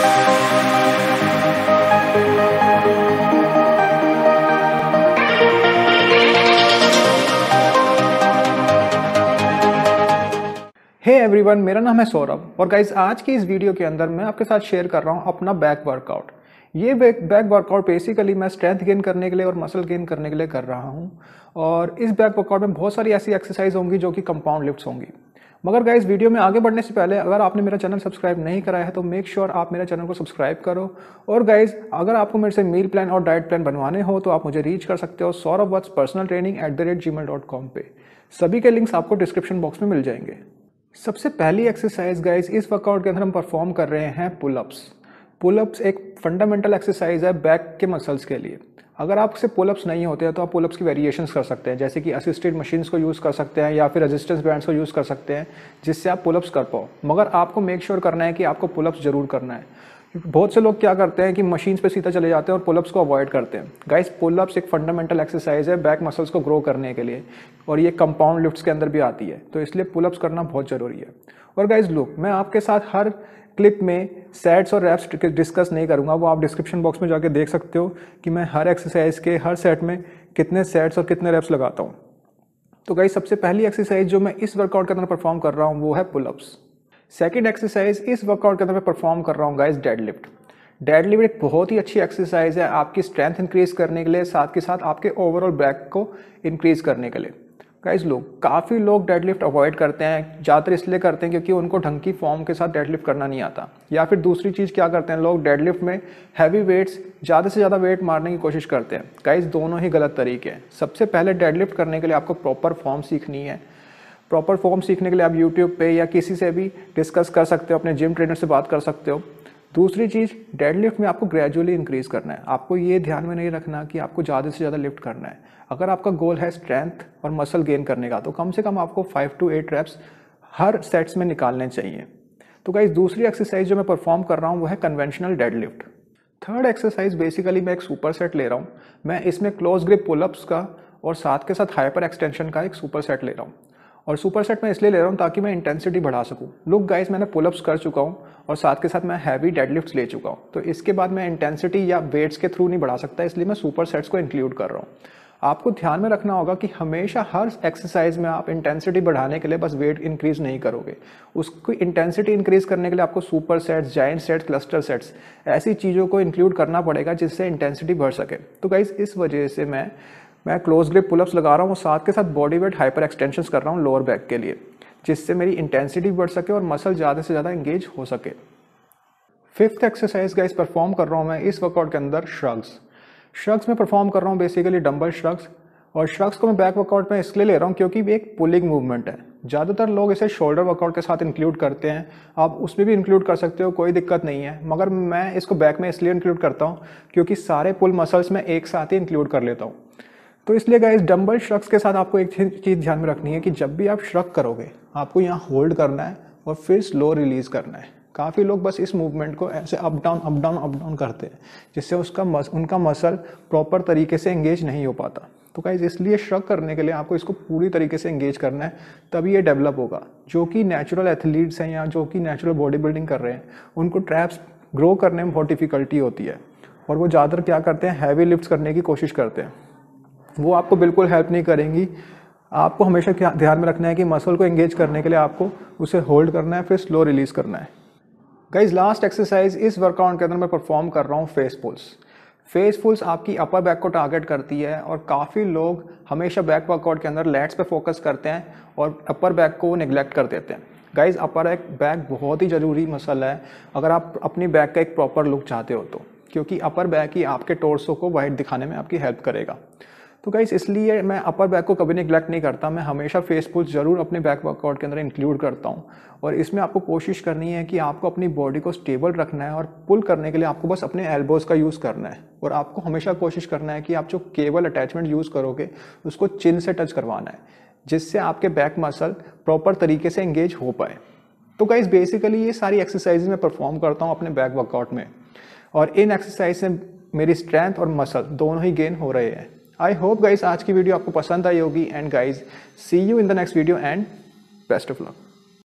हे hey everyone मेरा नाम है सौरभ और गाइज आज की इस वीडियो के अंदर मैं आपके साथ शेयर कर रहा हूँ अपना बैक वर्कआउट ये बैक वर्कआउट बेसिकली मैं स्ट्रेंथ गेन करने के लिए और मसल गेन करने के लिए कर रहा हूँ और इस बैक वर्कआउट में बहुत सारी ऐसी एक्सरसाइज होंगी जो कि कंपाउंड लिफ्ट्स होंगी मगर गाइज वीडियो में आगे बढ़ने से पहले अगर आपने मेरा चैनल सब्सक्राइब नहीं कराया है तो मेक श्योर sure आप मेरे चैनल को सब्सक्राइब करो और गाइज अगर आपको मेरे से मील प्लान और डाइट प्लान बनवाने हो तो आप मुझे रीच कर सकते हो Saurabh Vats personal training at the rate gmail dot com पर सभी के लिंक्स आपको डिस्क्रिप्शन बॉक्स में मिल जाएंगे सबसे पहली एक्सरसाइज गाइज इस वर्कआउट के अंदर हम परफॉर्म कर रहे हैं पुलअप्स पुलअप्स एक फंडामेंटल एक्सरसाइज है बैक के मसल्स के लिए अगर आपसे पुलअप्स नहीं होते हैं तो आप पुलअप्स की वेरिएशन कर सकते हैं जैसे कि असिस्टेड मशीन्स को यूज़ कर सकते हैं या फिर रेजिस्टेंस बैंड्स को यूज़ कर सकते हैं जिससे आप पुलअप्स कर पाओ मगर आपको मेक श्योर sure करना है कि आपको पुलअप्स जरूर करना है बहुत से लोग क्या करते हैं कि मशीन्स पे सीधा चले जाते हैं और पुलअप्स को अवॉइड करते हैं गाइस पुलअप्स एक फंडामेंटल एक्सरसाइज है बैक मसल्स को ग्रो करने के लिए और ये कंपाउंड लिफ्ट्स के अंदर भी आती है तो इसलिए पुलअप्स करना बहुत ज़रूरी है और गाइज लुक मैं आपके साथ हर क्लिप में सेट्स और रैप्स डिस्कस नहीं करूँगा वो आप डिस्क्रिप्शन बॉक्स में जाके देख सकते हो कि मैं हर एक्सरसाइज के हर सेट में कितने सेट्स और कितने रैप्स लगाता हूँ तो गाइज सबसे पहली एक्सरसाइज जो मैं इस वर्कआउट के अंदर परफॉर्म कर रहा हूँ वो है पुलअप्स सेकेंड एक्सरसाइज इस वर्कआउट के अंदर मैं परफॉर्म कर रहा हूँ guys deadlift deadlift एक बहुत ही अच्छी एक्सरसाइज है आपकी स्ट्रेंथ इंक्रीज करने के लिए साथ के साथ आपके ओवरऑल बैक को इंक्रीज करने के लिए गाइज लोग काफ़ी लोग डेड लिफ्ट अवॉइड करते हैं ज़्यादातर इसलिए करते हैं क्योंकि उनको ढंग की फॉर्म के साथ डेड लिफ्ट करना नहीं आता या फिर दूसरी चीज़ क्या करते हैं लोग डेड लिफ्ट में हैवी वेट्स ज़्यादा से ज़्यादा वेट मारने की कोशिश करते हैं गाइज दोनों ही गलत तरीके हैं सबसे पहले डेड लिफ्ट करने के लिए आपको प्रॉपर फॉर्म सीखनी है प्रॉपर फॉर्म सीखने के लिए आप यूट्यूब पे या किसी से भी डिस्कस कर सकते हो अपने जिम ट्रेनर से बात कर सकते हो दूसरी चीज़ डेडलिफ्ट में आपको ग्रेजुअली इंक्रीज़ करना है आपको ये ध्यान में नहीं रखना कि आपको ज़्यादा से ज़्यादा लिफ्ट करना है अगर आपका गोल है स्ट्रेंथ और मसल गेन करने का तो कम से कम आपको फाइव टू एट रेप्स हर सेट्स में निकालने चाहिए तो गाइज दूसरी एक्सरसाइज जो मैं परफॉर्म कर रहा हूँ वो है conventional dead third exercise basically मैं एक सुपर सेट ले रहा हूँ मैं इसमें क्लोज ग्रिप पुलअप्स का और साथ के साथ हाइपर एक्सटेंशन का एक सुपर सेट ले रहा हूँ और सुपर सेट मैं इसलिए ले रहा हूँ ताकि मैं इंटेंसिटी बढ़ा सकूँ लुक गाइस मैंने पुलअप्स कर चुका हूँ और साथ के साथ मैं हैवी डेडलिफ्ट्स ले चुका हूँ तो इसके बाद मैं इंटेंसिटी या वेट्स के थ्रू नहीं बढ़ा सकता इसलिए मैं सुपर सेट्स को इंक्लूड कर रहा हूँ आपको ध्यान में रखना होगा कि हमेशा हर एक्सरसाइज में आप इंटेंसिटी बढ़ाने के लिए बस वेट इंक्रीज नहीं करोगे उसकी इंटेंसिटी इंक्रीज करने के लिए आपको super sets giant sets cluster sets ऐसी चीज़ों को इंक्लूड करना पड़ेगा जिससे इंटेंसिटी बढ़ सके तो गाइज इस वजह से मैं मैं क्लोज ग्रिप पुलअप्स लगा रहा हूँ और साथ के साथ बॉडी वेट हाइपर एक्सटेंशन कर रहा हूँ लोअर बैक के लिए जिससे मेरी इंटेंसिटी बढ़ सके और मसल ज़्यादा से ज़्यादा इंगेज हो सके फिफ्थ एक्सरसाइज गाइस परफॉर्म कर रहा हूँ मैं इस वर्कआउट के अंदर श्रग्स श्रग्स में परफॉर्म कर रहा हूँ बेसिकली डम्बल श्रग्स और श्रग्स को मैं बैक वर्कआउट में इसलिए ले रहा हूँ क्योंकि वे एक पुलिंग मूवमेंट है ज़्यादातर लोग इसे शोल्डर वर्कआउट के साथ इंक्लूड करते हैं आप उसमें भी इंक्लूड कर सकते हो कोई दिक्कत नहीं है मगर मैं इसको बैक में इसलिए इंक्लूड करता हूँ क्योंकि सारे पुल मसल्स मैं एक साथ ही इंक्लूड कर लेता हूँ तो इसलिए गाइस डम्बल श्रक्स के साथ आपको एक चीज़ ध्यान में रखनी है कि जब भी आप श्रक करोगे आपको यहाँ होल्ड करना है और फिर स्लो रिलीज़ करना है काफ़ी लोग बस इस मूवमेंट को ऐसे up down up down up down करते हैं जिससे उसका मस, उनका मसल प्रॉपर तरीके से एंगेज नहीं हो पाता तो गाइज इसलिए श्रक करने के लिए आपको इसको पूरी तरीके से एंगेज करना है तभी ये डेवलप होगा जो कि नेचुरल एथलीट्स हैं या जो कि नेचुरल बॉडी बिल्डिंग कर रहे हैं उनको ट्रैप्स ग्रो करने में बहुत डिफ़िकल्टी होती है और वो ज़्यादातर क्या करते हैं हैवी लिफ्ट करने की कोशिश करते हैं वो आपको बिल्कुल हेल्प नहीं करेंगी आपको हमेशा ध्यान में रखना है कि मसल को एंगेज करने के लिए आपको उसे होल्ड करना है फिर स्लो रिलीज़ करना है गाइज लास्ट एक्सरसाइज इस वर्कआउट के अंदर मैं परफॉर्म कर रहा हूँ फेस पुल्स फेस पुल्स आपकी अपर बैक को टारगेट करती है और काफ़ी लोग हमेशा बैक वर्कआउट के अंदर लेट्स पे फोकस करते हैं और अपर बैक को निगलेक्ट कर देते हैं गाइज अपर एक बैक बहुत ही ज़रूरी मसल है अगर आप अपनी बैक का एक प्रॉपर लुक चाहते हो तो क्योंकि अपर बैक ही आपके टोर्सों को वाइट दिखाने में आपकी हेल्प करेगा तो गाइज इसलिए मैं अपर बैक को कभी निगलेक्ट नहीं करता मैं हमेशा फेस पुल ज़रूर अपने बैक वर्कआउट के अंदर इंक्लूड करता हूँ और इसमें आपको कोशिश करनी है कि आपको अपनी बॉडी को स्टेबल रखना है और पुल करने के लिए आपको बस अपने एल्बोज़ का यूज़ करना है और आपको हमेशा कोशिश करना है कि आप जो केबल अटैचमेंट यूज़ करोगे उसको चिन से टच करवाना है जिससे आपके बैक मसल प्रॉपर तरीके से इंगेज हो पाए तो गाइज़ बेसिकली ये सारी एक्सरसाइज मैं परफॉर्म करता हूँ अपने बैक वर्कआउट में और इन एक्सरसाइज से मेरी स्ट्रेंथ और मसल दोनों ही गेन हो रहे हैं आई होप गाइज आज की वीडियो आपको पसंद आई होगी and guys see you in the next video and best of luck